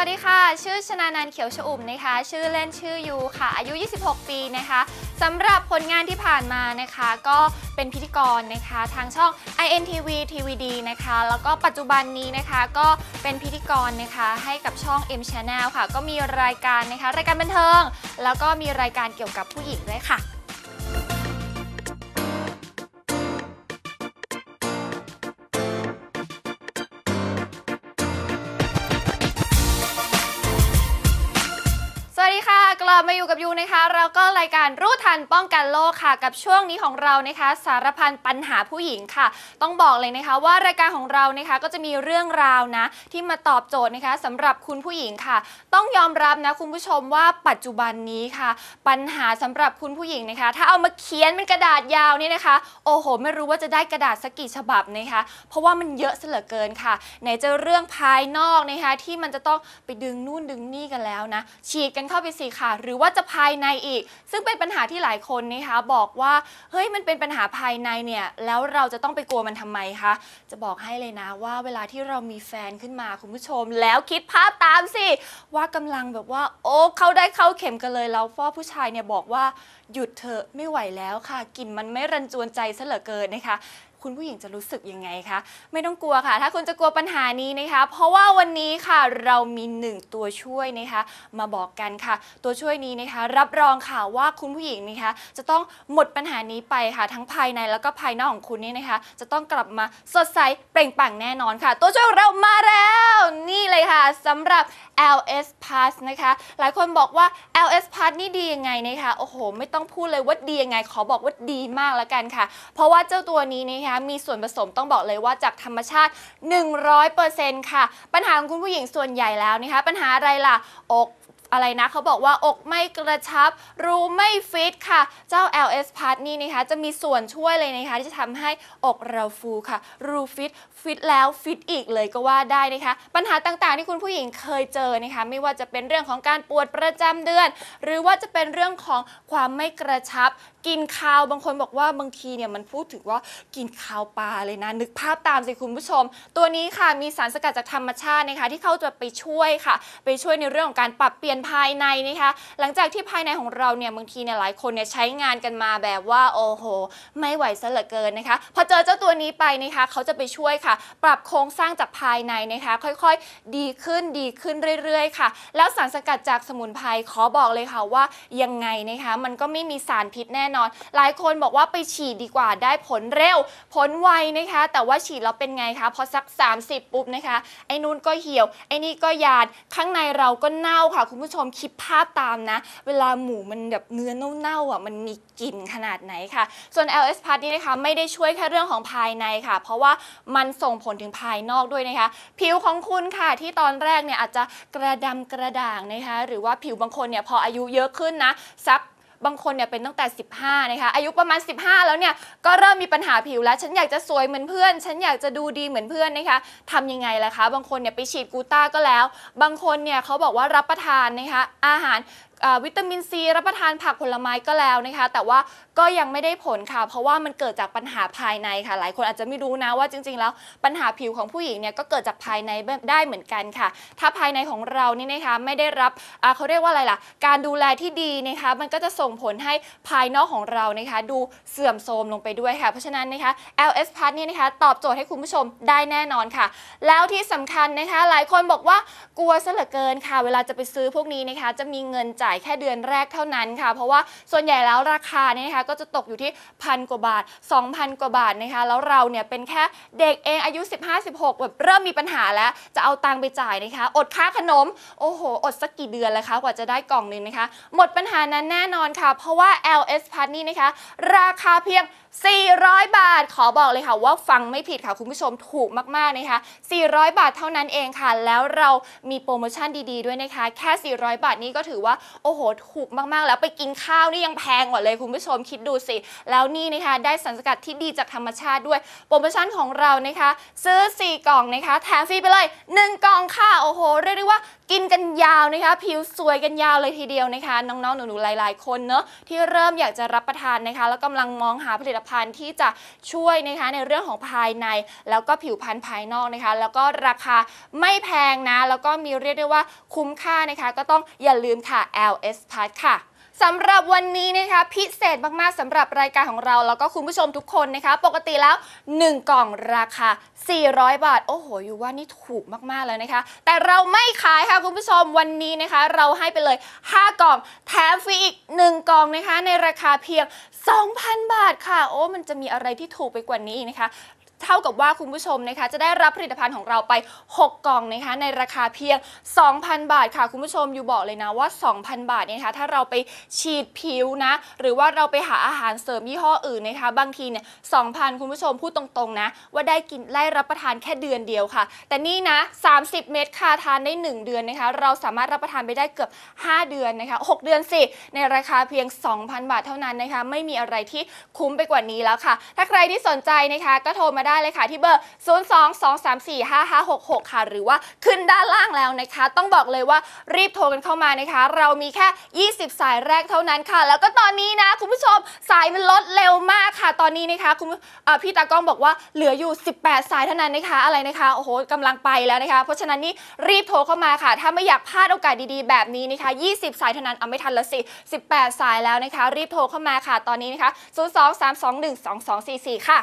วัสดีค่ะ ชื่อชนานันเขียวชอุ่มนะคะ ชื่อเล่นชื่อยูค่ะ อายุ 26 ปีนะคะสำหรับผลงานที่ผ่านมานะคะ ก็เป็นพิธีกรนะคะทางช่อง INTV TVD นะคะ แล้วก็ปัจจุบันนี้นะคะ ก็เป็นพิธีกรนะคะ ให้กับช่อง M Channel ค่ะ ก็มีรายการนะคะ รายการบันเทิง แล้วก็มีรายการเกี่ยวกับผู้หญิงด้วยค่ะับมาอยู่กับยูนะคะเราก็รายการรู้ทันป้องกันโรคค่ะ กับช่วงนี้ของเรานะคะ สารพันปัญหาผู้หญิงค่ะ ต้องบอกเลยนะคะ ว่ารายการของเรานะคะก็จะมีเรื่องราวนะที่มาตอบโจทย์นะคะ สำหรับคุณผู้หญิงค่ะ ต้องยอมรับนะคุณผู้ชมว่าปัจจุบันนี้ค่ะ ปัญหาสำหรับคุณผู้หญิงนะคะ ถ้าเอามาเขียนเป็นกระดาษยาวนี่นะคะ โอ้โหไม่รู้ว่าจะได้กระดาษสักกี่ฉบับนะคะ เพราะว่ามันเยอะเสือเกินค่ะไหนจะเรื่องภายนอกนะคะที่มันจะต้องไปดึงนู่นดึงนี่กันแล้วนะฉีดกันเข้าไปสิค่ะหรือว่าจะภายในอีก ซึ่งเป็นปัญหาที่หลายคนนะคะ บอกว่าเฮ้ยมันเป็นปัญหาภายในเนี่ย แล้วเราจะต้องไปกลัวมันทำไมคะ จะบอกให้เลยนะว่าเวลาที่เรามีแฟนขึ้นมา คุณผู้ชม แล้วคิดภาพตามสิ ว่ากำลังแบบว่า โอ้ เข้าได้เข้าเข็มกันเลยแล้วพ่อผู้ชายเนี่ยบอกว่าหยุดเถอะไม่ไหวแล้วค่ะกลิ่นมันไม่รันจวนใจซะเหลือเกินนะคะคุณผู้หญิงจะรู้สึกยังไงคะ ไม่ต้องกลัวค่ะ ถ้าคุณจะกลัวปัญหานี้นะคะ เพราะว่าวันนี้ค่ะเรามีหนึ่งตัวช่วยนะคะมาบอกกันค่ะ ตัวช่วยนี้นะคะ รับรองค่ะว่าคุณผู้หญิงนะคะ จะต้องหมดปัญหานี้ไปค่ะทั้งภายในแล้วก็ภายนอกของคุณนี่นะคะ จะต้องกลับมาสดใสเปล่งปลั่งแน่นอนค่ะ ตัวช่วยเรามาแล้วสำหรับ LS Pass นะคะ หลายคนบอกว่า LS Pass นี่ดียังไงนะคะ โอ้โห ไม่ต้องพูดเลยว่าดียังไง ขอบอกว่าดีมากแล้วกันค่ะ เพราะว่าเจ้าตัวนี้นะคะ มีส่วนผสมต้องบอกเลยว่าจากธรรมชาติ 100%ค่ะ ปัญหาของคุณผู้หญิงส่วนใหญ่แล้วนะคะ ปัญหาอะไรล่ะ อกอะไรนะเขาบอกว่าอกไม่กระชับ รูไม่ฟิตค่ะ เจ้า LS Part นี่นะคะจะมีส่วนช่วยเลยนะคะที่จะทำให้อกเราฟูค่ะรูฟิตฟิตแล้วฟิตอีกเลยก็ว่าได้นะคะ ปัญหาต่างๆ ที่คุณผู้หญิงเคยเจอนะคะไม่ว่าจะเป็นเรื่องของการปวดประจำเดือน หรือว่าจะเป็นเรื่องของความไม่กระชับ กินข้าวบางคนบอกว่าบางทีเนี่ยมันพูดถึงว่ากินข้าวปลาเลยนะ นึกภาพตามสิคุณผู้ชม ตัวนี้ค่ะมีสารสกัดจากธรรมชาตินะคะ ที่เข้าจะไปช่วยค่ะ ไปช่วยในเรื่องของการปรับเปลี่ยนนภายในนะคะหลังจากที่ภายในของเราเนี่ยบางทีเนี่ยหลายคนเนี่ยใช้งานกันมาแบบว่าโอ้โหไม่ไหวซะเหลือเกินนะคะ พอเจอเจ้าตัวนี้ไปนะคะ เขาจะไปช่วยค่ะ ปรับโครงสร้างจากภายในนะคะ ค่อยๆ ดีขึ้นดีขึ้นเรื่อยๆ ค่ะ แล้วสารสกัดจากสมุนไพรขอบอกเลยค่ะว่ายังไงนะคะ มันก็ไม่มีสารพิษแน่นอน หลายคนบอกว่าไปฉีดดีกว่าได้ผลเร็ว ผลไวนะคะ แต่ว่าฉีดแล้วเป็นไงคะพอสัก 30 ปุ๊บนะคะ ไอ้นู้นก็เหี่ยวไอ้นี่ก็หยาดข้างในเราก็เน่าค่ะคุณผู้ผู้ชมคิดภาพตามนะ เวลาหมูมันแบบเนื้อเน่าๆอ่ะมันมีกลิ่นขนาดไหนค่ะ ส่วน LS Plus นี่นะคะ ไม่ได้ช่วยแค่เรื่องของภายในค่ะ เพราะว่ามันส่งผลถึงภายนอกด้วยนะคะ ผิวของคุณค่ะที่ตอนแรกเนี่ยอาจจะกระดำกระด่างนะคะ หรือว่าผิวบางคนเนี่ยพออายุเยอะขึ้นนะ ซักบางคนเนี่ยเป็นตั้งแต่ 15นะคะ อายุประมาณ 15 แล้วเนี่ย ก็เริ่มมีปัญหาผิวแล้ว ฉันอยากจะสวยเหมือนเพื่อน ฉันอยากจะดูดีเหมือนเพื่อนนะคะทำยังไงล่ะคะ บางคนเนี่ยไปฉีดกูต้าก็แล้ว บางคนเนี่ยเขาบอกว่ารับประทานนะคะอาหารวิตามินซีรับประทานผักผลไม้ก็แล้วนะคะ แต่ว่าก็ยังไม่ได้ผลค่ะ เพราะว่ามันเกิดจากปัญหาภายในค่ะ หลายคนอาจจะไม่รู้นะว่าจริงๆ แล้วปัญหาผิวของผู้หญิงเนี่ยก็เกิดจากภายในได้เหมือนกันค่ะ ถ้าภายในของเรานี่นะคะไม่ได้รับเขาเรียกว่าอะไรล่ะ การดูแลที่ดีนะคะ มันก็จะส่งผลให้ภายนอกของเรานะคะ ดูเสื่อมโทรมลงไปด้วยค่ะเพราะฉะนั้นนะคะ LS Plus นี่นะคะตอบโจทย์ให้คุณผู้ชมได้แน่นอนค่ะ แล้วที่สำคัญนะคะ หลายคนบอกว่ากลัวซะเหลือเกินค่ะ เวลาจะไปซื้อพวกนี้นะคะ จะมีเงินจ่ายายแค่เดือนแรกเท่านั้นค่ะ เพราะว่าส่วนใหญ่แล้วราคาเนี่ยนะคะก็จะตกอยู่ที่พันกว่าบาท 2,000 กว่าบาทนะคะ แล้วเราเนี่ยเป็นแค่เด็กเอง อายุ 15-16แบบเริ่มมีปัญหาแล้ว จะเอาตังค์ไปจ่ายนะคะ อดค่าขนม โอ้โห อดสักกี่เดือนแล้วคะ กว่าจะได้กล่องหนึ่งนะคะ หมดปัญหานั้นแน่นอนค่ะ เพราะว่า LS Part นี่นะคะ ราคาเพียง400 บาทขอบอกเลยค่ะว่าฟังไม่ผิดค่ะคุณผู้ชมถูกมากๆนะคะ 400 บาทเท่านั้นเองค่ะ แล้วเรามีโปรโมชั่นดีๆ ด้วยนะคะ แค่ 400 บาทนี้ก็ถือว่า โอ้โห ถูกมากๆ แล้วไปกินข้าวนี่ยังแพงกว่าเลย คุณผู้ชมคิดดูสิ แล้วนี่นะคะ ได้สารสกัดที่ดีจากธรรมชาติด้วย โปรโมชั่นของเรานะคะ ซื้อ 4 กล่องนะคะ แถมฟรีไปเลย 1 กล่องค่ะโอ้โห เรียกได้ว่ากินกันยาวนะคะ ผิวสวยกันยาวเลยทีเดียวนะคะ น้องๆ หนูๆ หลายๆ คนเนอะที่เริ่มอยากจะรับประทานนะคะ แล้วกำลังมองหาผลิตภัณฑ์ที่จะช่วยนะคะในเรื่องของภายใน แล้วก็ผิวพรรณภายนอกนะคะ แล้วก็ราคาไม่แพงนะ แล้วก็มีเรียกได้ว่าคุ้มค่านะคะ ก็ต้องอย่าลืมค่ะ LS p a u s ค่ะสำหรับวันนี้นะคะพิเศษมากๆสำหรับรายการของเราแล้วก็คุณผู้ชมทุกคนนะคะ ปกติแล้ว 1 กล่องราคา 400 บาทโอ้โหอยู่ว่านี่ถูกมากๆแล้วนะคะ แต่เราไม่ขายค่ะคุณผู้ชมวันนี้นะคะ เราให้ไปเลย 5 กล่องแถมฟรีอีก 1 กล่องนะคะ ในราคาเพียง 2,000 บาทค่ะ โอ้ มันจะมีอะไรที่ถูกไปกว่านี้นะคะ เท่ากับว่าคุณผู้ชมนะคะ จะได้รับผลิตภัณฑ์ของเราไป 6 กล่องนะคะ ในราคาเพียง 2,000 บาท ค่ะ คุณผู้ชมอยู่บอกเลยนะว่า 2,000 บาทเนี่ยนะคะถ้าเราไปฉีดผิวนะ หรือว่าเราไปหาอาหารเสริมยี่ห้ออื่นนะคะ บางทีเนี่ยสองพันคุณผู้ชมพูดตรงๆนะว่าได้กินได้รับประทานแค่เดือนเดียวค่ะ แต่นี่นะ 30 เม็ดค่ะทานได้ 1 เดือนนะคะ เราสามารถรับประทานไปได้เกือบ 5 เดือนนะคะ6เดือนสิ ในราคาเพียง 2,000 บาทเท่านั้นนะคะ ไม่มีอะไรที่คุ้มไปกว่านี้แล้วค่ะ ถ้าใครที่สนใจนะคะ ก็โทรมาได้เลยค่ะที่เบอร์022345566ค่ะ หรือว่าขึ้นด้านล่างแล้วนะคะ ต้องบอกเลยว่ารีบโทรกันเข้ามานะคะ เรามีแค่ 20 สายแรกกเท่านั้นค่ะ แล้วก็ตอนนี้นะคุณผู้ชมสายมันลดเร็วมากค่ะ ตอนนี้นะคะคุณพี่ตากล้องบอกว่าเหลืออยู่ 18 สายเท่านั้นนะคะ อะไรนะคะโอ้โหกำลังไปแล้วนะคะ เพราะฉะนั้นนี่รีบโทรเข้ามาค่ะ ถ้าไม่อยากพลาดโอกาสดีๆ แบบนี้นะคะ 20สายเท่านั้นเอาไม่ทันละสิ18 สายแล้วนะคะ รีบโทรเข้ามาค่ะตอนนี้นะคะ0 2 3 2 1 2 2 4 4 ค่ะ